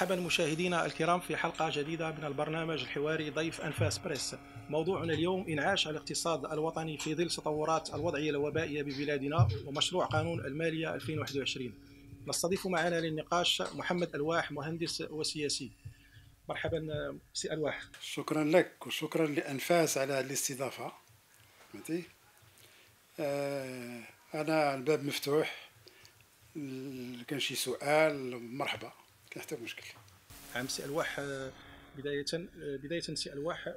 مرحبا مشاهدينا الكرام في حلقة جديدة من البرنامج الحواري ضيف أنفاس بريس موضوعنا اليوم إنعاش الاقتصاد الوطني في ظل تطورات الوضعية الوبائية ببلادنا ومشروع قانون المالية 2021 نستضيف معنا للنقاش محمد ألواح مهندس وسياسي مرحبا سي ألواح شكرا لك وشكرا لأنفاس على الاستضافة آه، أنا الباب مفتوح كان شي سؤال مرحبا كان حتى مشكل عام سي الواح آه، بدايه آه، بدايه سي الواح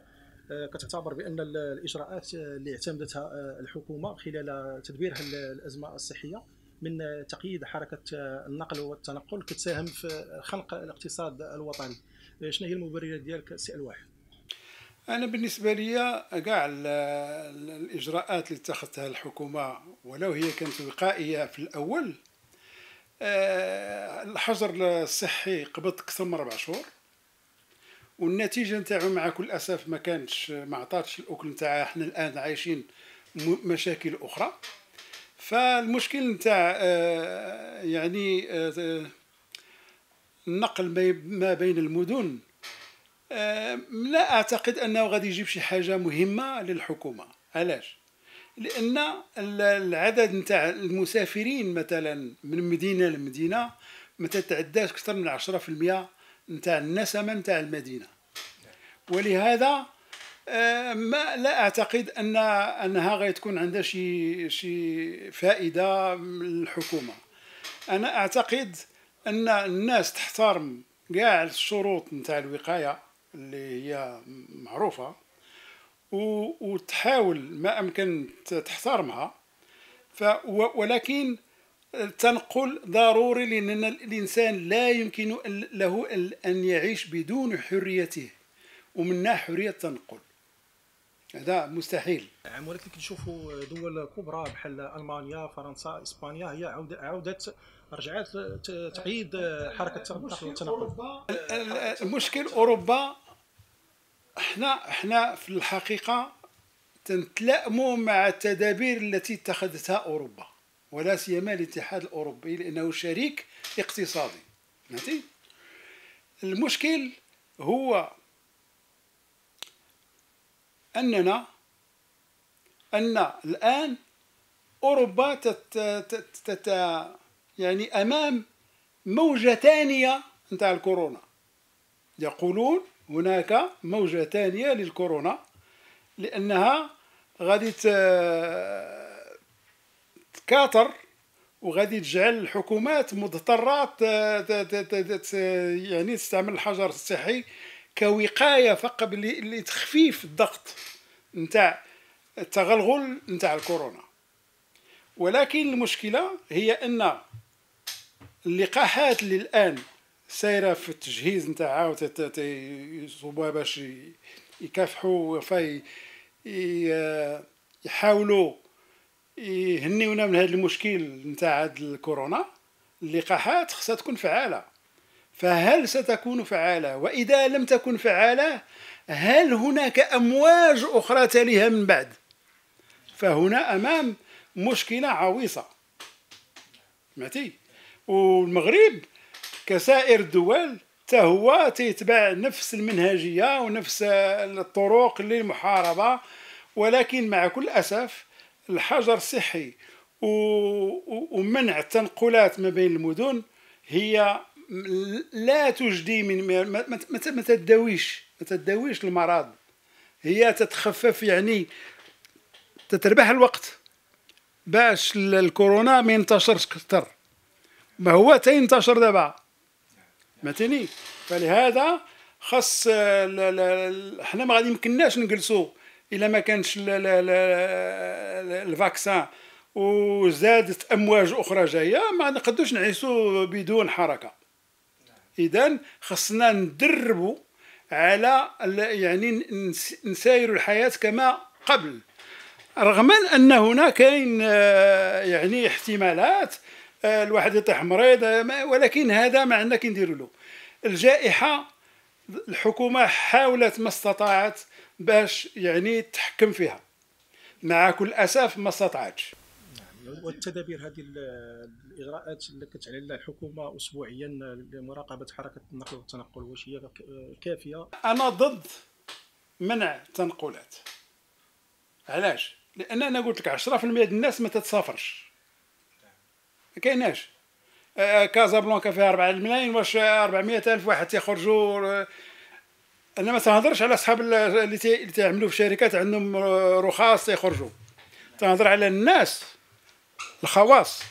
آه، كتعتبر بان الاجراءات اللي اعتمدتها الحكومه خلال تدبيرها الازمه الصحيه من تقييد حركه النقل والتنقل كتساهم في خلق الاقتصاد الوطني شنو هي المبررات ديالك سي الواح انا بالنسبه لي كاع الاجراءات اللي اتخذتها الحكومه ولو هي كانت وقائيه في الاول آه، الحجر الصحي قبض اكثر من ربع شهور والنتيجه نتاعو مع كل اسف ما كانتش ما عطاتش الاكل نتاعها حنا الان عايشين مشاكل اخرى فالمشكل نتاع آه، يعني آه، النقل ما بين المدن لا اعتقد انه غادي يجيب شي حاجه مهمه للحكومه علاش لان العدد نتاع المسافرين مثلا من مدينه لمدينه ما تتعداش اكثر من 10% نتاع النسمه نتاع المدينه ولهذا آه، ما لا اعتقد ان انها غتكون عندها شي شي فائده للحكومه انا اعتقد ان الناس تحترم كاع الشروط نتاع الوقايه اللي هي معروفه وتحاول ما امكن تحترمها ف ولكن التنقل ضروري لان الانسان لا يمكن له ان يعيش بدون حريته ومنها حريه التنقل هذا مستحيل نعم ولكن كنشوفوا دول كبرى بحال المانيا فرنسا اسبانيا هي عودة عاودت رجعت تعيد حركه التنقل المشكل اوروبا احنا احنا في الحقيقه تنتلائموا مع التدابير التي اتخذتها اوروبا ولا سيما الاتحاد الاوروبي لانه شريك اقتصادي فهمتي المشكل هو اننا ان الان اوروبا تت تت يعني امام موجه ثانيه نتاع الكورونا يقولون هناك موجة ثانية للكورونا لأنها غادي تكاثر وغادي تجعل الحكومات مضطرة يعني تستعمل الحجر الصحي كوقاية فقط لتخفيف الضغط نتاع التغلغل نتاع الكورونا ولكن المشكلة هي أن اللقاحات اللي الآن سايره في التجهيز نتاع عاوت يصوبوها باش يكافحوا فاي يحاولوا يهنيونا من هذا المشكل نتاع الكورونا اللقاحات خصها تكون فعاله فهل ستكون فعاله واذا لم تكن فعاله هل هناك امواج اخرى تليها من بعد فهنا امام مشكله عويصه ماتي والمغرب كسائر الدول حتى هو تيتبع نفس المنهجيه ونفس الطرق للمحاربه ولكن مع كل اسف الحجر الصحي ومنع التنقلات ما بين المدن هي لا تجدي من ما تداويش ما تداويش المرض هي تتخفف يعني تتربح الوقت باش الكورونا ما ينتشرش كثر ما هو تينتشر دابا فهمتيني فلهذا خاص حنا ما غادي يمكنناش نجلسوا الا ما كانش الفاكسان وزادت امواج اخرى جايه ما نقدوش نعيشوا بدون حركه اذا خصنا ندربوا على يعني نسايروا الحياه كما قبل رغم ان هنا كاين آه، يعني احتمالات آه، الواحد يطيح مريض آه، ولكن هذا ما عندنا كنديروا له الجائحه الحكومه حاولت ما استطاعت باش يعني تحكم فيها مع كل اسف ما استطاعتش نعم، والتدابير هذه الاجراءات اللي لها الحكومه اسبوعيا لمراقبه حركه النقل والتنقل واش هي كافيه انا ضد منع التنقلات علاش لان انا قلت لك 10% ديال الناس ما تتسافرش ما كايناش آه، بلانكا فيها 4 ملايين واش 400 الف واحد تيخرجوا آه، انا ما تنهضرش على اصحاب اللي تيعملو في شركات عندهم رخاص تيخرجوا تنهضر على الناس الخواص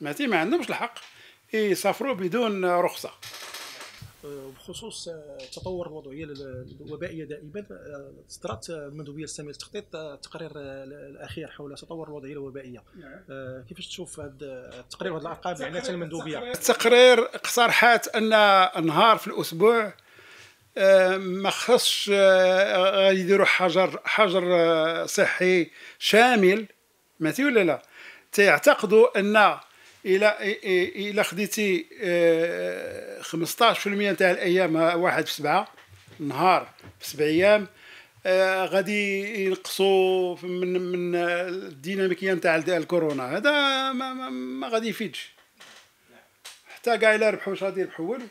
ما ما عندهمش الحق يسافروا بدون رخصه بخصوص آه، تطور الوضعيه الوبائيه دائما صدرت آه، المندوبيه آه، الساميه للتخطيط التقرير الاخير حول تطور الوضعيه الوبائيه نعم. كيفاش تشوف هذا يعني التقرير وهذه الارقام معناتها المندوبيه التقرير اقترحات ان نهار في الاسبوع ما خصش يديروا حجر حجر صحي شامل ماتي ولا لا تيعتقدوا ان الى الى خديتي 15% آه، تاع الايام واحد في سبعه نهار في سبع ايام آه، غادي ينقصوا من من الديناميكيه نتاع الكورونا هذا ما, ما, ما غادي يفيدش حتى كاع الا ربحوا واش غادي يربحوا والو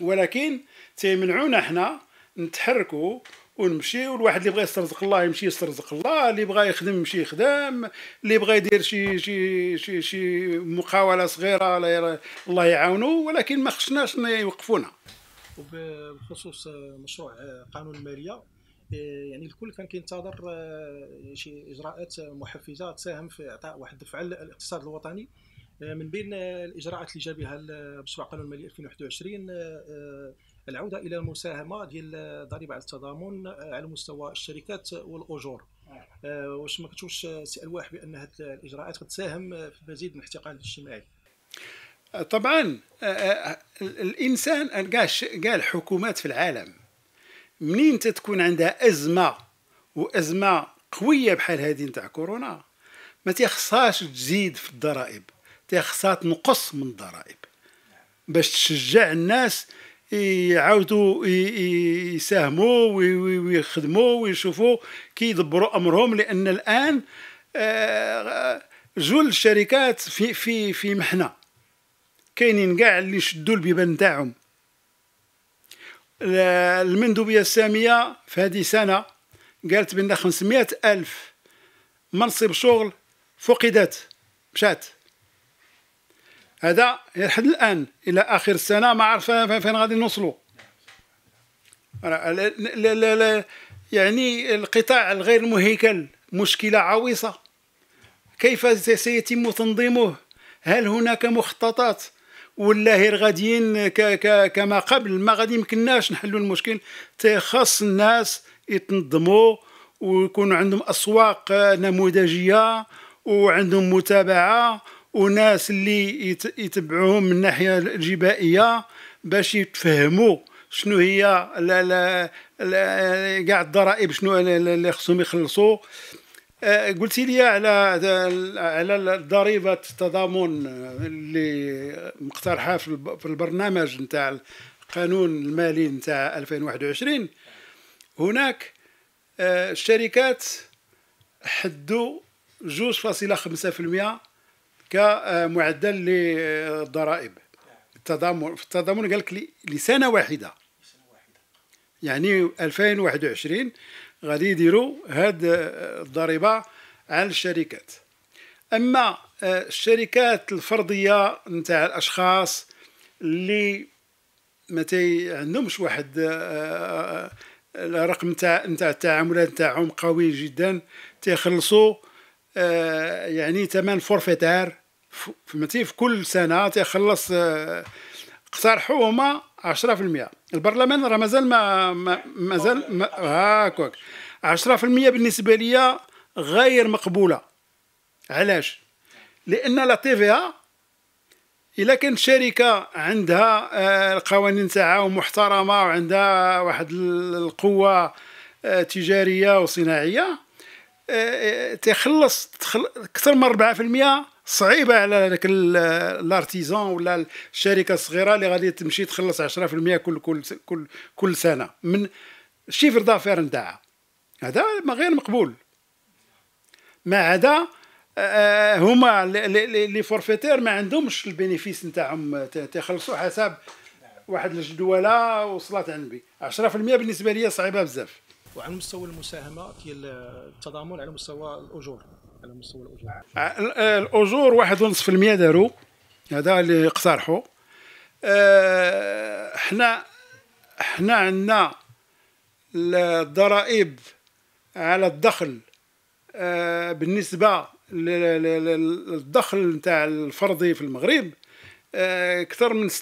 ولكن تيمنعونا حنا نتحركوا ونمشيو الواحد اللي بغى يسترزق الله يمشي يسترزق الله اللي بغى يخدم يمشي يخدم اللي بغى يدير شي شي شي شي مقاوله صغيره الله يعاونه ولكن ما خصناش يوقفونا وبخصوص مشروع قانون الماليه إيه، يعني الكل كان كينتظر إيه، شي اجراءات محفزه تساهم في اعطاء واحد الدفعه للاقتصاد الوطني إيه، من بين الاجراءات اللي جابها مشروع قانون الماليه 2021 العوده الى المساهمه ديال الضريبه على التضامن آه، على مستوى الشركات والاجور آه. آه، واش ما كتشوفش سي الواح بان هذه الاجراءات كتساهم في المزيد من الاحتقان الاجتماعي طبعا الانسان كاع كاع الحكومات في العالم منين تتكون عندها ازمه وازمه قويه بحال هذه نتاع كورونا ما تيخصهاش تزيد في الضرائب تيخصها تنقص من الضرائب باش تشجع الناس يعاودوا يساهموا ويخدموا ويشوفوا كي يدبروا امرهم لان الان آه، جل الشركات في في في محنه كاينين كاع اللي شدوا البيبان نتاعهم المندوبيه الساميه في هذه سنه قالت بان 500 الف منصب شغل فقدت مشات هذا لحد الان الى اخر السنه ما عرف فين غادي نوصلوا يعني القطاع الغير مهيكل مشكله عويصه كيف سيتم تنظيمه هل هناك مخططات ولا غير غاديين كما قبل ما غادي يمكنناش نحلوا المشكل تخص الناس يتنظموا ويكون عندهم اسواق نموذجيه وعندهم متابعه وناس اللي يتبعوهم من الناحيه الجبائيه باش يتفهموا شنو هي لا لا كاع الضرائب شنو اللي خصهم يخلصوا آه، قلتي لي على على ضريبه التضامن اللي مقترحه في البرنامج نتاع القانون المالي نتاع 2021 هناك آه، الشركات حدوا 2.5% كمعدل للضرائب التضامن في التضامن قال لك لسنه واحده يعني 2021 غادي يديروا هاد الضريبه على الشركات اما آه، الشركات الفرديه نتاع الاشخاص اللي ما تي عندهمش واحد آه، آه، الرقم نتاع نتاع التعاملات نتاعهم قوي جدا تيخلصوا آه، يعني ثمن فورفيتير فهمتي في كل سنه تيخلص آه، اقترحوا هما 10% البرلمان راه مازال ما مازال ما هاكوك 10% بالنسبه ليا غير مقبوله علاش لان لا تي ا الا كانت شركه عندها آه، القوانين تاعها ومحترمه وعندها واحد القوه تجاريه وصناعيه تيخلص اكثر من 4% صعيبه على هذاك الارتيزان ولا الشركه الصغيره اللي غادي تمشي تخلص 10% كل كل كل كل سنه من شيفر دافير نتاعها هذا ما غير مقبول ما عدا آه، آه، هما لي فورفيتير ما عندهمش البينيفيس نتاعهم تيخلصوا حسب واحد الجدوله وصلات عندي 10% بالنسبه لي صعيبه بزاف وعلى مستوى المساهمه ديال التضامن على مستوى الاجور على مستوى الاجور آه، آه، الاجور واحد المية داروا هذا اللي اقترحوا اه حنا حنا عندنا الضرائب على الدخل آه، بالنسبه للدخل نتاع الفردي في المغرب اكثر من 36%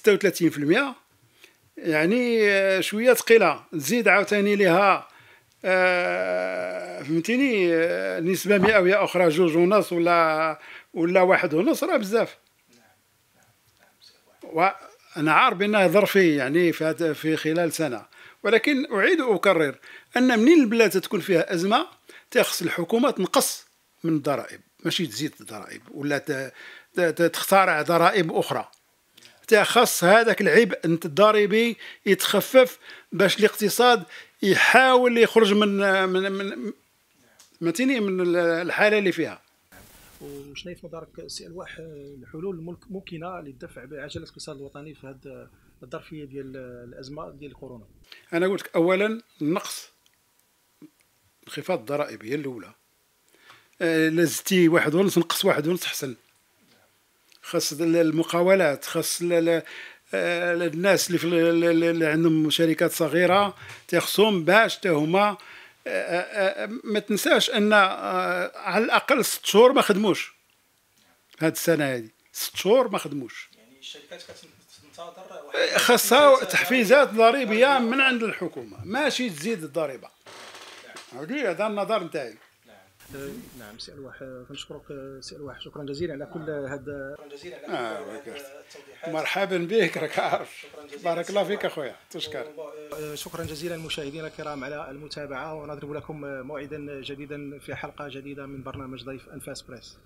يعني شويه ثقيله تزيد عاوتاني ليها آه، فهمتيني آه، نسبه مئويه اخرى جوج ونص ولا ولا واحد ونص راه بزاف وانا عارف بأنها ظرفي يعني في خلال سنه ولكن اعيد واكرر ان منين البلاد تكون فيها ازمه تخص الحكومه تنقص من الضرائب ماشي تزيد الضرائب ولا تخترع ضرائب اخرى تخص هذاك العبء الضريبي يتخفف باش الاقتصاد يحاول يخرج من من من من, من الحاله اللي فيها وشنو في نظرك سي الواح الحلول الممكنه للدفع بعجله الاقتصاد الوطني في هذا الظرفيه ديال الازمه ديال كورونا انا قلت لك اولا النقص انخفاض الضرائب هي الاولى آه، لزتي واحد ونص نقص واحد ونص حسن خاص المقاولات خاص الناس اللي, في اللي عندهم شركات صغيره تيخصهم باش حتى هما آه، آه، آه، ما تنساش ان على الاقل ست شهور ما خدموش هاد السنه هذه ست شهور ما خدموش يعني الشركات كتنتظر خاصها تحفيزات ضريبيه من عند الحكومه ماشي تزيد الضريبه نعم. هذا النظر نتاعي نعم سي الواح كنشكرك سي الواح شكرا جزيلا على كل هذا شكرا جزيلا على آه، كل التوضيحات مرحبا بك راك عارف بارك الله فيك اخويا تشكر آه، شكرا جزيلا مشاهدينا الكرام على المتابعه ونضرب لكم آه، موعدا جديدا في حلقه جديده من برنامج ضيف انفاس بريس